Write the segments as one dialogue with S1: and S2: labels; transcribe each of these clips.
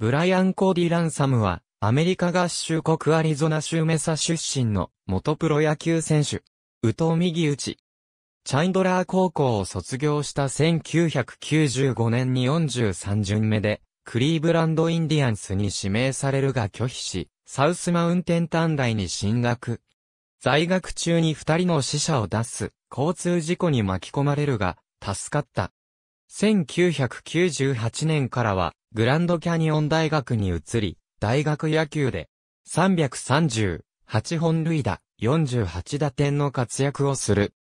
S1: ブライアン・コーディ・ランサムは、アメリカ合衆国アリゾナ州メサ出身の元プロ野球選手、宇藤右内。チャインドラー高校を卒業した1995年に43巡目で、クリーブランドインディアンスに指名されるが拒否し、サウスマウンテン短大に進学。在学中に二人の死者を出す、交通事故に巻き込まれるが、助かった。1998年からは、グランドキャニオン大学に移り、大学野球で、338本塁打、48打点の活躍をする。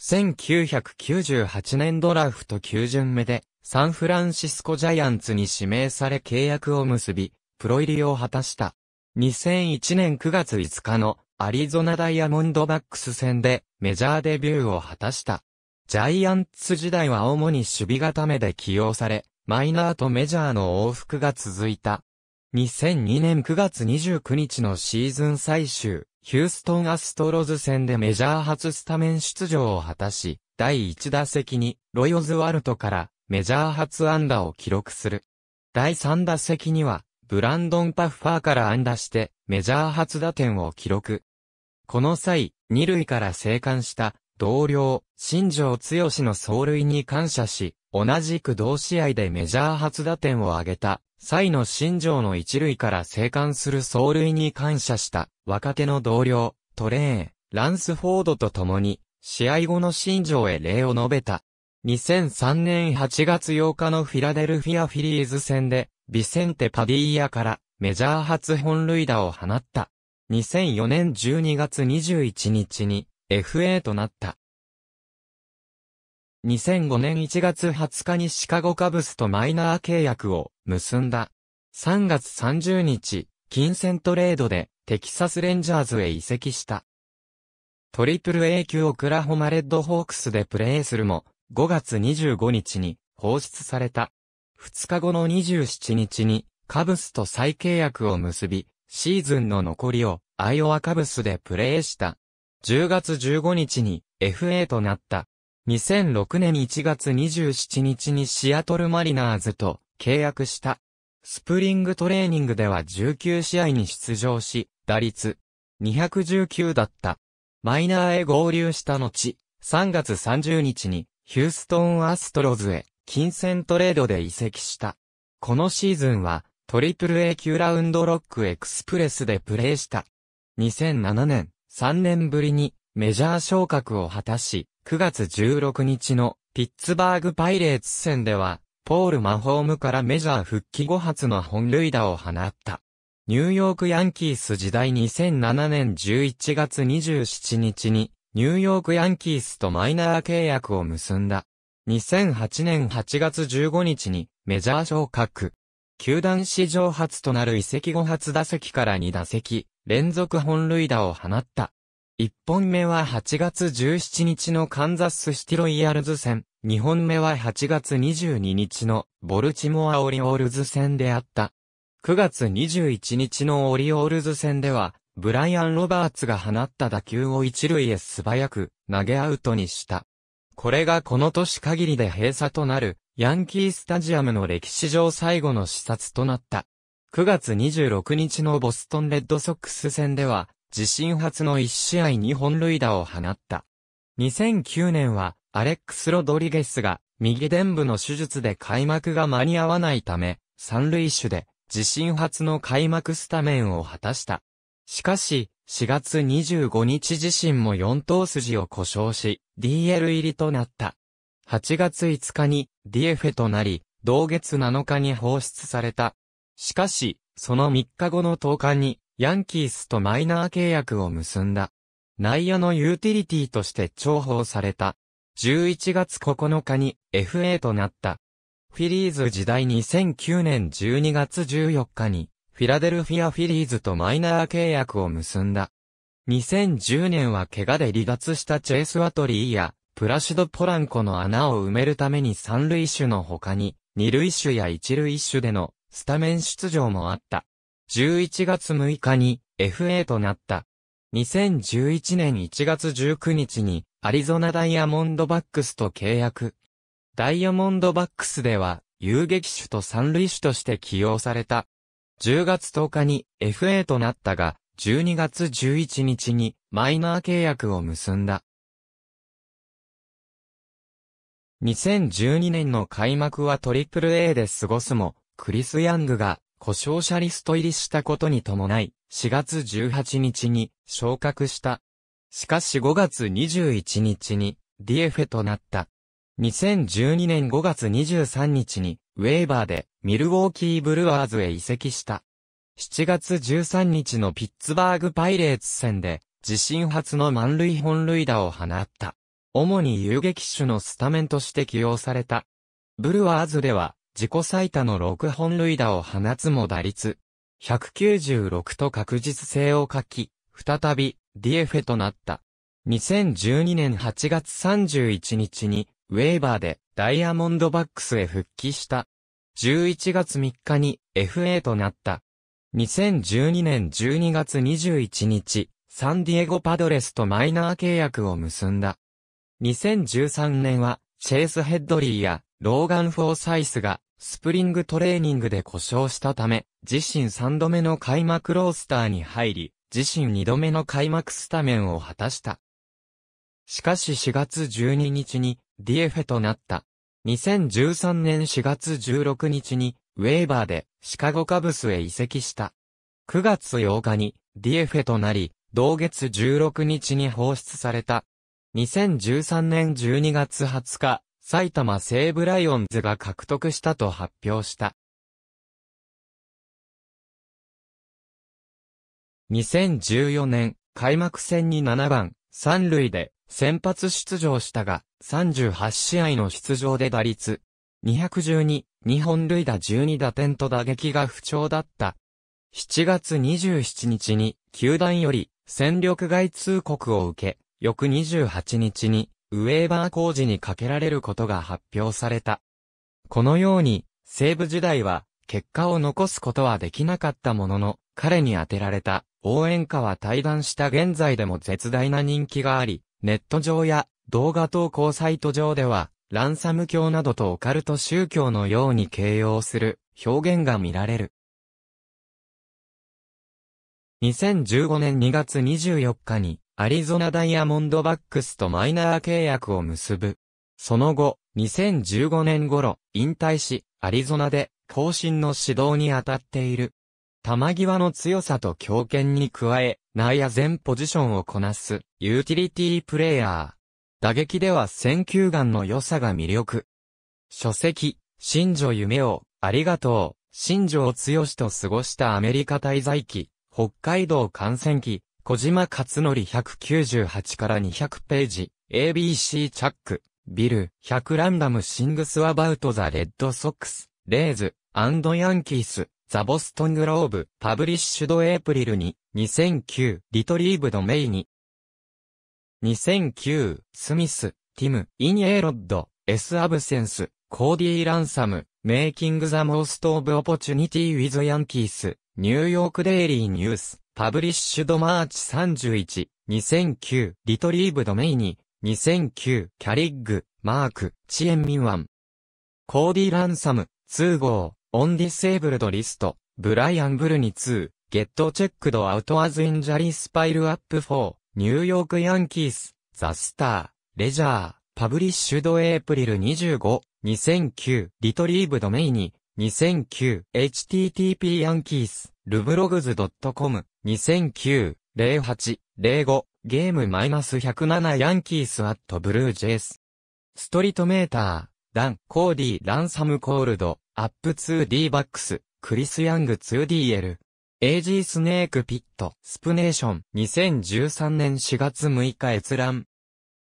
S1: 1998年ドラフト9巡目で、サンフランシスコジャイアンツに指名され契約を結び、プロ入りを果たした。2001年9月5日のアリゾナダイヤモンドバックス戦でメジャーデビューを果たした。ジャイアンツ時代は主に守備固めで起用され、マイナーとメジャーの往復が続いた。2002年9月29日のシーズン最終、ヒューストンアストロズ戦でメジャー初スタメン出場を果たし、第1打席にロイオズワルトからメジャー初安打を記録する。第3打席には、ブランドン・パッファーから安打して、メジャー初打点を記録。この際、二塁から生還した同僚、新庄剛志の走塁に感謝し、同じく同試合でメジャー初打点を挙げた、際の新庄の一塁から生還する走塁に感謝した、若手の同僚、トレーン、ランスフォードと共に、試合後の新庄へ礼を述べた。2003年8月8日のフィラデルフィアフィリーズ戦で、ビセンテ・パディーヤからメジャー初本塁打を放った。2004年12月21日に FA となった。2005年1月20日にシカゴカブスとマイナー契約を結んだ。3月30日、金銭トレードでテキサスレンジャーズへ移籍した。トリプル A 級オクラホマレッドホークスでプレーするも、5月25日に放出された。2日後の27日にカブスと再契約を結び、シーズンの残りをアイオワカブスでプレーした。10月15日に FA となった。2006年1月27日にシアトルマリナーズと契約した。スプリングトレーニングでは19試合に出場し、打率219だった。マイナーへ合流した後、3月30日にヒューストンアストロズへ金銭トレードで移籍した。このシーズンはトリプル A 級ラウンドロックエクスプレスでプレーした。2007年3年ぶりにメジャー昇格を果たし、9月16日のピッツバーグパイレーツ戦では、ポール・マホームからメジャー復帰後発の本塁打を放った。ニューヨークヤンキース時代2007年11月27日に、ニューヨークヤンキースとマイナー契約を結んだ。2008年8月15日にメジャー昇格。球団史上初となる移籍後初打席から2打席、連続本塁打を放った。一本目は8月17日のカンザスシティロイヤルズ戦、二本目は8月22日のボルチモアオリオールズ戦であった。9月21日のオリオールズ戦では、ブライアン・ロバーツが放った打球を一塁へ素早く投げアウトにした。これがこの年限りで閉鎖となる、ヤンキースタジアムの歴史上最後の視察となった。9月26日のボストンレッドソックス戦では、自身初の1試合2本塁打を放った。2009年は、アレックス・ロドリゲスが、右伝部の手術で開幕が間に合わないため、三塁手で、自身初の開幕スタメンを果たした。しかし、4月25日自身も4頭筋を故障し、DL 入りとなった。8月5日に、ディエフェとなり、同月7日に放出されたしかし、その3日後の10日に、ヤンキースとマイナー契約を結んだ。内野のユーティリティとして重宝された。11月9日に FA となった。フィリーズ時代2009年12月14日に、フィラデルフィアフィリーズとマイナー契約を結んだ。2010年は怪我で離脱したチェイス・ワトリーや、プラシド・ポランコの穴を埋めるために三塁手の他に、二塁手や一塁手でのスタメン出場もあった。11月6日に FA となった。2011年1月19日にアリゾナダイヤモンドバックスと契約。ダイヤモンドバックスでは遊撃手と三塁手として起用された。10月10日に FA となったが、12月11日にマイナー契約を結んだ。2012年の開幕は AAA で過ごすも、クリス・ヤングが故障者リスト入りしたことに伴い、4月18日に昇格した。しかし5月21日にディエフェとなった。2012年5月23日にウェーバーでミルウォーキーブルワーズへ移籍した。7月13日のピッツバーグパイレーツ戦で自身初の満塁本塁打を放った。主に遊撃手のスタメンとして起用された。ブルワーズでは自己最多の6本塁打を放つも打率196と確実性を欠き、再びディエフェとなった。2012年8月31日にウェーバーでダイヤモンドバックスへ復帰した。11月3日に FA となった。2012年12月21日、サンディエゴパドレスとマイナー契約を結んだ。2013年は、チェイス・ヘッドリーやローガン・フォーサイスが、スプリングトレーニングで故障したため、自身3度目の開幕ロースターに入り、自身2度目の開幕スタメンを果たした。しかし4月12日に、ディエフェとなった。2013年4月16日に、ウェーバーで、シカゴカブスへ移籍した。9月8日に、ディエフェとなり、同月16日に放出された。2013年12月20日、埼玉西武ライオンズが獲得したと発表した。2014年、開幕戦に7番、3塁で先発出場したが、38試合の出場で打率、212、2本塁打12打点と打撃が不調だった。7月27日に、球団より、戦力外通告を受け、翌28日に、ウェーバー工事にかけられることが発表された。このように、西部時代は、結果を残すことはできなかったものの、彼に当てられた、応援歌は対談した現在でも絶大な人気があり、ネット上や動画投稿サイト上では、ランサム教などとオカルト宗教のように形容する表現が見られる。2015年2月24日にアリゾナダイヤモンドバックスとマイナー契約を結ぶ。その後、2015年頃、引退し、アリゾナで、後進の指導に当たっている。球際の強さと強肩に加え、内野全ポジションをこなす、ユーティリティプレイヤー。打撃では選球眼の良さが魅力。書籍、新女夢を、ありがとう、新庄剛しと過ごしたアメリカ滞在期、北海道感染期、小島勝則198から200ページ、ABC チャック、ビル、100ランダムシングスアバウトザ・レッドソックス、レーズ、アンド・ヤンキース、ザ・ボストン・グローブ、パブリッシュド・エイプリルに、2009、リトリーブド・メイに、2009、スミス、ティム、イン・エーロッド、エス・アブセンス、コーディー・ランサム、メイキング・ザ・モースト・オブ・オポチュニティ・ウィズ・ヤンキース、ニューヨーク・デイリー・ニュース。パブリッシュドマーチ31、2009、リトリーブドメイニ、2009、キャリッグ、マーク、チエンミンワン。コーディ・ランサム、2号、オンディセーブルドリスト、ブライアン・ブルニ2、ゲットチェックドアウトアズ・インジャリスパイルアップ4、ニューヨーク・ヤンキース、ザ・スター、レジャー、パブリッシュド・エープリル25、2009、リトリーブドメイニ、2009、http ヤンキース。ルブログズ .com、2009、08、05、ゲームマイナス107ヤンキースアットブルージェイス。ストリートメーター、ダン、コーディ、ランサムコールド、アップ 2D バックス、クリス・ヤング 2DL。エイジースネークピット、スプネーション、2013年4月6日閲覧。DBACKSDESIGNMATECOMANSOMATRADERUMORS.com d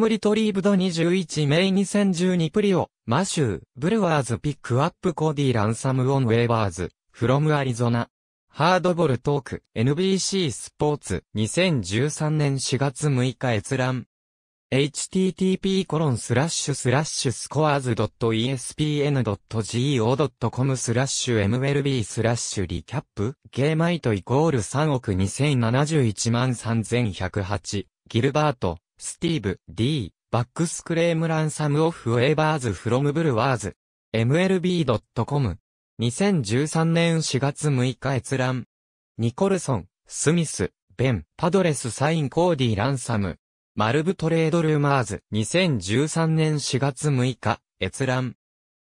S1: y リトリーブド21名2012プリオ、マシュー、ブルワーズピックアップコーディランサムオンウェーバーズ、フロムアリゾナ。ハードボルトーク、NBC スポーツ、2013年4月6日閲覧。http://scores.espn.go.com スラッシュ mlb スラッシュリキャップ、ゲーマイトイコール3億2071万3108、ギルバート、スティーブ、D、バックスクレームランサムオフウェーバーズフロムブルワーズ、mlb.com、2013年4月6日閲覧、ニコルソン、スミス、ベン、パドレスサインコーディランサム、マルブトレードルーマーズ、2013年4月6日、閲覧。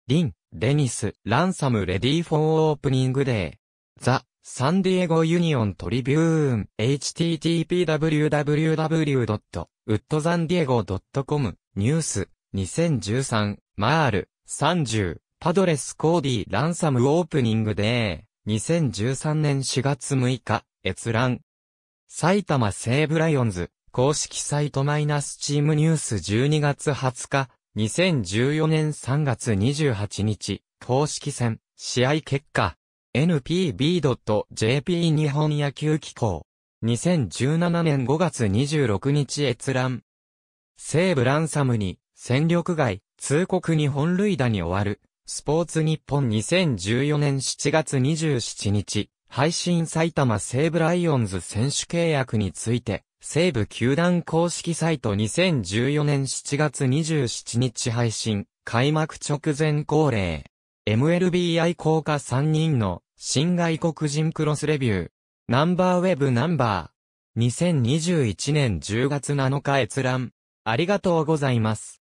S1: リン、デニス、ランサムレディフォーオープニングデー。ザ、サンディエゴユニオントリビューン、http://www.udzandiego.com、ニュース、2013、マール、30、パドレスコーディランサムオープニングデー、2013年4月6日、閲覧。埼玉西武ライオンズ、公式サイトマイナスチームニュース12月20日、2014年3月28日、公式戦、試合結果、npb.jp 日本野球機構、2017年5月26日閲覧。西武ランサムに、戦力外、通告に本塁打に終わる、スポーツ日本2014年7月27日、配信埼玉西武ライオンズ選手契約について、西武球団公式サイト2014年7月27日配信、開幕直前恒例。MLB 愛好家3人の新外国人クロスレビュー。ナンバーウェブナンバー。2021年10月7日閲覧。ありがとうございます。